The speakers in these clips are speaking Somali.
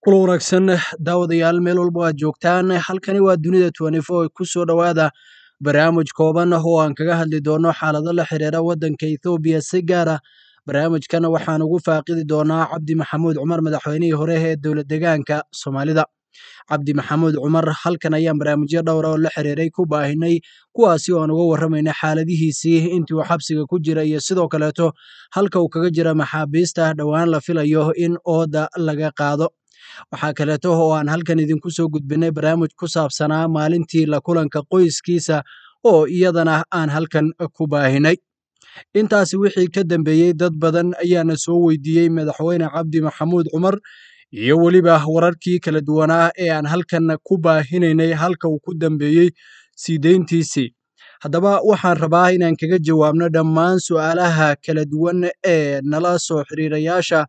kula wanaagsan daawadayaal meel walba aad joogtaan halkani waa dunida kusoo dhawaada barnaamij kooban oo aan kaga hadli doono xaalado la xiriira wadanka ethoobiya si gaara ah barnaamijkan waxaan ugu faaqidi doonaa cabdi maxamuud cumar madaxweynihii hore ee dowlad degaanka soomaalida cabdi maxamuud cumar halkan ayaan barnaamijyo dhowra ah oo la xiriiray ku baahinay kuwaasi oo aan uga warramayna xaaladihiisii intii uu xabsiga ku jira iyo sidoo kaleeto halka uu kaga jira maxaabiista dhowaan la filayo in ooda laga qaado waxaa kaleeto oo aan halkan idinku soo gudbinay barnaamij ku saabsanaa maalintii la kulanka qoyskiisa oo iyadana aan halkan ku baahinay intaasi wixii ka dambeeyey dad badan ayaana soo weydiiyey madaxweyne cabdi maxamuud cumar iyo weliba wararkii kala duwanaa ee aan halkan ku baahinaynay halka uu ku dambeeyey siidayntiisii haddaba waxaan rabaa inaan kaga jawaabno dhammaan su'aalaha kala duwan ee nala soo xiriirayaasha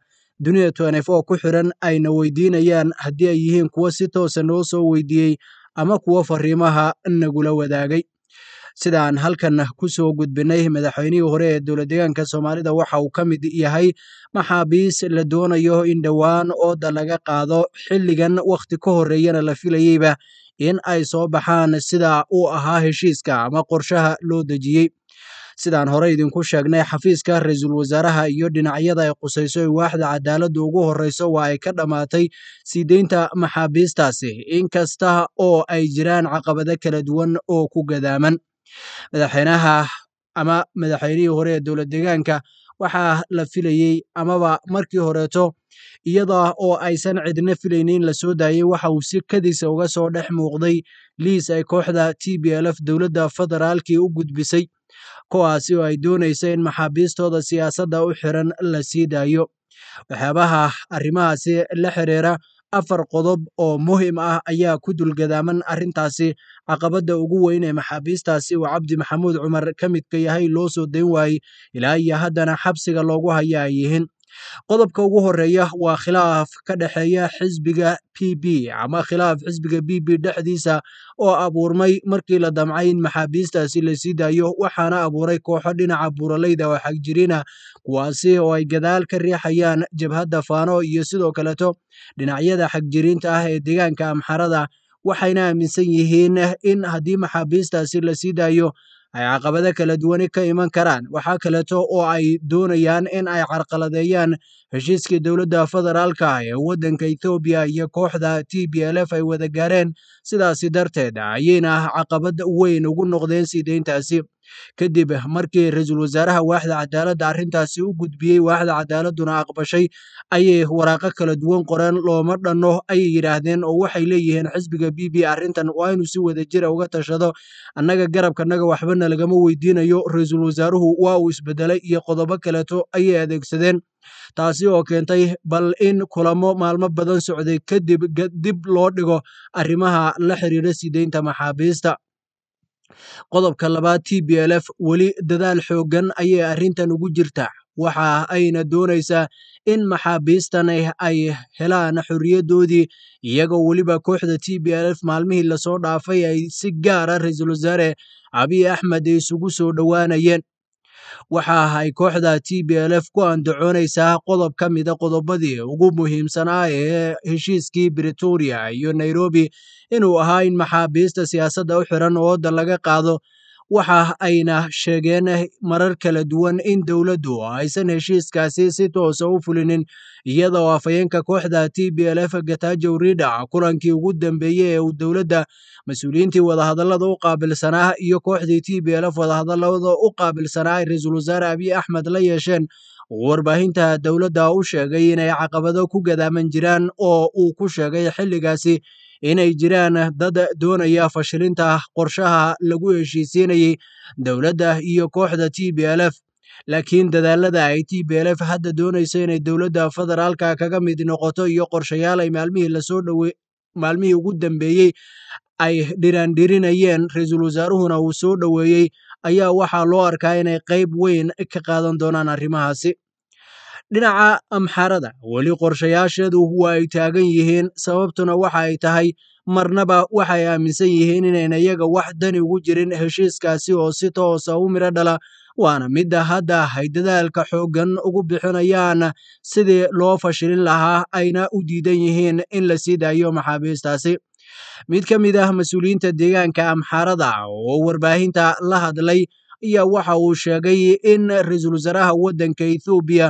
Dunia 24 oo ku xiran ayna weydiinayaan haddii ay yihiin kuwo si toosa ah noo soo weydiiyey ama kuwo fariimaha nagula wadaagay sida aan halkan ku soo gudbinay madaxweynihii hore ee dowla dowladdeegaanka soomaalida waxa uu ka mid yahay maxaabiis la doonayo in dhowaan ooda laga qaado xilligan wakhti ka horreeyana la filayeyba in ay soo baxaan sida uu ahaa heshiiska ama qorshaha loo dejiyey sidaan hore idinku sheegnay xafiiska ra'iisul wasaaraha iyo dhinacyada ay qusayso waaxda cadaaladdu ugu horreyso waa ay ka dhammaatay sii deynta maxaabiistaasi inkasta oo ay jiraan caqabado kala duwan oo ku gadaaman madaxweynaha ama madaxweynihii hore ee dowlad deegaanka waxaa la filayey amaba markii horeeto iyada oo aysan cidna filaynin in la soo daayay waxa uu si kadisa uga soo dhex muuqday liis ay kooxda t b l f dowladda federaalkii u gudbisay kuwaasi oo ay doonaysa in maxaabiistooda siyaasadda u xiran la sii daayo waxyaabaha arrimahaasi la xiriira afar qodob oo muhim ah ayaa ku dulgadaaman arrintaasi caqabadda ugu weyn ee maxaabiistaasi uu cabdi maxamuud cumar ka midka yahay loo soo dayn waayey ilaa iyo haddana xabsiga loogu haya ay yihiin Qodobka ugu horeeya waa khilaaf ka dhexeeya xisbiga p b ama khilaaf xisbiga PB dhexdiisa oo abuurmay markii la damcay in maxaabiistaasi la sii daayo waxaana abuuray kooxo dhinaca buuraleyda oo xagjiriina kuwaasi oo ay gadaal ka riixayaan jabhadda Faano iyo sidoo kaleto dhinacyada xagjiriinta ah ee deegaanka amxarada waxayna aaminsan yihiin in haddii maxaabiistaasi la sii daayo ay caqabada kala duwani ka iman karaan waxaa kaleeto oo ay doonayaan in ay carqaladeeyaan heshiiskii dowladda federaalka ah ee waddanka ethoobiya iyo kooxda t b l f ay wada gaareen sidaasi darteed ayayna caqabad weyn ugu noqdeen sii deyntaasi kadib markii ra-iisul wasaaraha waaxda cadaaladda arrintaasi u gudbiyey waaxda cadaaladuna aqbashay ayay waraaqo kala duwan qoreen looma dhanno ayay yidhaahdeen oo waxay leeyihiin xisbiga b b arrintan waa inuu si wadajira ah uga tashado annaga garabkanaga waxbana lagama weydiinayo ra-iisul wasaaruhu waa uu isbedelay iyo qodobo kaleeto ayay adeegsadeen taasi oo keentay bal in kulamo maalmo badan socday kadib dib loo dhigo arrimaha la xiriira sideynta maxaabiista qodobka labaad t b l f weli dadaal xooggan ayay arrintan ugu jirtaa waxa ayna doonaysaa in maxaabiistan ay helaan xorriyadoodii iyagoo weliba kooxda t b l f maalmihii lasoo dhaafay ay si gaara ah ra-iisul wasaare abiy axmed ay isugu soo dhowaanayeen waxa ay kooxda t TPLF ku andacoonaysaa qodob ka mida ah qodobadii ugu muhiimsanaa ee heshiiskii Pretoria iyo Nairobi inuu ahaa in maxaabiista siyaasadda u xiran oo waddan laga qaado waxa ayna sheegeen marar kala duwan in dowladdu aysan heshiiskaasi si toosa ah u fulinin iyada oo afhayeenka kooxda t b lf gatajow ridha kulankii ugu dambeeyey ee uu dowladda mas-uuliyiintii wadahadallada u qaabilsanaa iyo kooxdii t b lf wadahadallada u qaabilsanaa ay ra-iisul wasaare abiy axmed la yeesheen warbaahinta dowladda u sheegay inay caqabado ku gadaaman jiraan oo uu ku sheegay xilligaasi inay jiraan dad doonaya fashilinta qorshaha lagu heshiisiinayay dowladda iyo kooxda t b l f laakiin dadaalada ay t b l f hadda doonayso inay dowladda federaalka kaga mid noqoto iyo qorshayaal ay maalmihii lasoo dhowey maalmihii ugu dambeeyey ay dhiraandhirinayeen ra-iisul wasaaruhuna uu soo dhoweeyey ayaa waxaa loo arkaa inay qayb weyn ka qaadan doonaan arrimahaasi dhinaca amxaarada weli qorshayaashadu waa ay taagan yihiin sababtuna waxa ay tahay marnaba waxay aaminsan yihiin inayna iyaga wax dani ugu jirin heshiiskaasi oo si toosa ah u midho dhala waana midda hadda hay dadaalka xooggan ugu bixinayaan sidii loo fashilin lahaa ayna u diidan yihiin in la sii daayo maxaabiistaasi mid ka mid ah mas-uuliyiinta deegaanka amxaarada ah oo warbaahinta la hadlay ayaa waxa uu sheegay in ra-iisul wasaaraha waddanka ethoobiya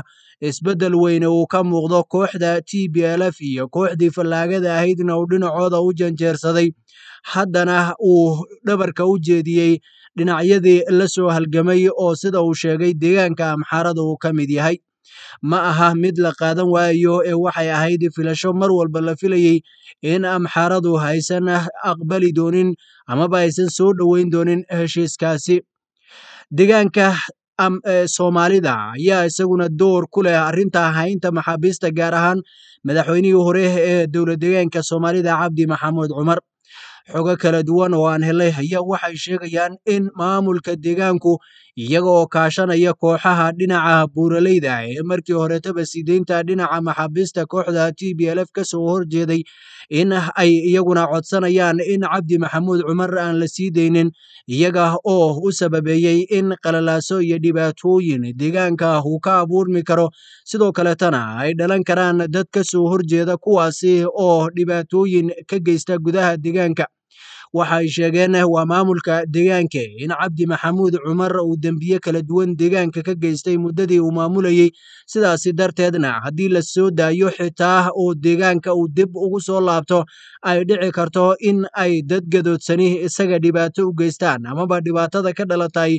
isbeddel weyne uu ka muuqdo kooxda t b l f iyo kooxdii fallaagada ahaydna uu dhinacooda u janjeersaday haddana uu dhabarka u jeediyey dhinacyadii la soo halgamay oo sida uu sheegay deegaanka amxaarada uu ka mid yahay ma aha mid la qaadan waayo ee waxay ahayd filasho mar walba la filayey in amxaaradu haysan ah aqbali doonin amaba aysan soo dhoweyn doonin heshiiskaasi degaanka e, soomaalida ayaa isaguna door ku leh arrinta haynta maxaabiista gaar ahaan madaxweynihii hore ee dowlad deegaanka soomaalida cabdi maxamuud cumar xogo kala duwan oo aan helay ayaa waxay sheegayaan in maamulka deegaanku iyaga oo kaashanaya kooxaha dhinaca buuraleyda ah. ee markii horetaba sideynta dhinaca maxaabiista kooxda t b tblf ka soo horjeeday in ay iyaguna codsanayaan in cabdi maxamuud cumar aan la sii deynin iyaga oo u sababeeyey in qalalaaso iyo dhibaatooyin deegaanka uu ka abuurmi karo sidoo kaletana ay dhalan karaan dad ka soo horjeeda kuwaasi oo dhibaatooyin ka geysta gudaha deegaanka waxa ay sheegeen waa maamulka deegaanka in cabdi maxamuud cumar uu dembiye kala duwan deegaanka ka geystay muddadii uu maamulayey sidaasi darteedna haddii la soo daayo xitaa oo deegaanka uu dib ugu soo laabto ay dhici karto in ay dad gadoodsani isaga dhibaato u geystaan amaba dhibaatada ka dhalatay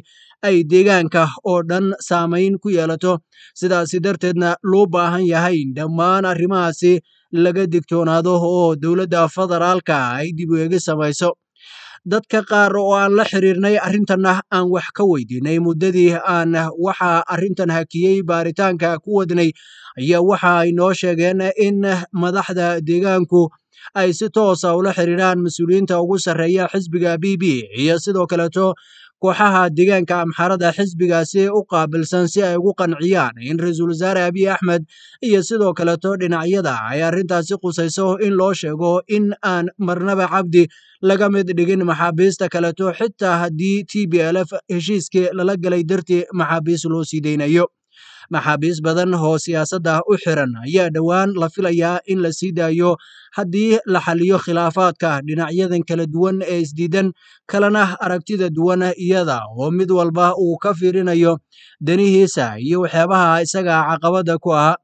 ay deegaanka oo dhan saamayn ku yeelato sidaasi darteedna loo baahan yahay dhammaan arrimahaasi laga digtoonaado oo dowladda federaalka ay dib u samayso dadka qaar oo aan la xiriirnay arrintanna ah, aan wax ka weydiinay muddadii aan waxaa arrintan hakiyey baaritaanka ku wadnay ayaa waxa ay noo sheegeen in madaxda deegaanku ay si toosa ah ula xiriiraan mas-uuliyiinta ugu sarreeya xisbiga b b iyo sidoo kaleeto kooxaha deegaanka amxarada xisbigaasi u qaabilsan si ay ugu qanciyaan in ra-iisul wasaare abiy axmed iyo sidoo kaleto dhinacyada ay arrintaasi qusayso in loo sheego in aan marnaba cabdi laga mid dhigin maxaabiista kaleto xitaa haddii t b l f heshiiskii lala galay dartii maxaabiis loo sii daynayo maxaabiis badan oo siyaasadda u xiran ayaa dhowaan la filayaa in la sii daayo haddii la xaliyo khilaafaadka dhinacyadan kala duwan ee isdiidan kalena aragtida duwan iyada oo mid walba uu ka fiirinayo danihiisa iyo waxyaabaha isaga caqabadda ku ah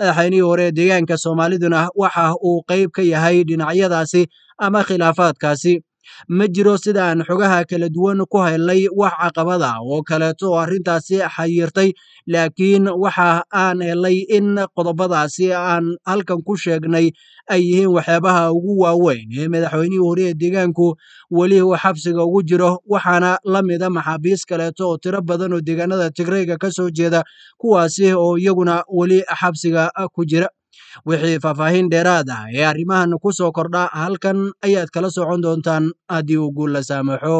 madaxweynihii hore deegaanka soomaaliduna waxa uu qayb ka yahay dhinacyadaasi ama khilaafaadkaasi ma jiro sidaan xogaha kala duwan ku helay wax caqabada oo kaleeto oo arrintaasi xayiirtay laakiin waxa aan helay in qodobadaasi aan halkan ku sheegnay ay yihiin waxyaabaha ugu waaweyn ee madaxweynihii hore ee deegaanku weli xabsiga ugu jiro waxaana la mida ah maxaabiis kaleeto oo tiro badan oo deegaanada tigreyga ka soo jeeda kuwaasi oo iyaguna weli xabsiga ku jira wixii faahfaahin dheeraad ah ee arrimahan ku soo kordha halkan ayaad kala socon doontaan haddii uu guul la saamaxo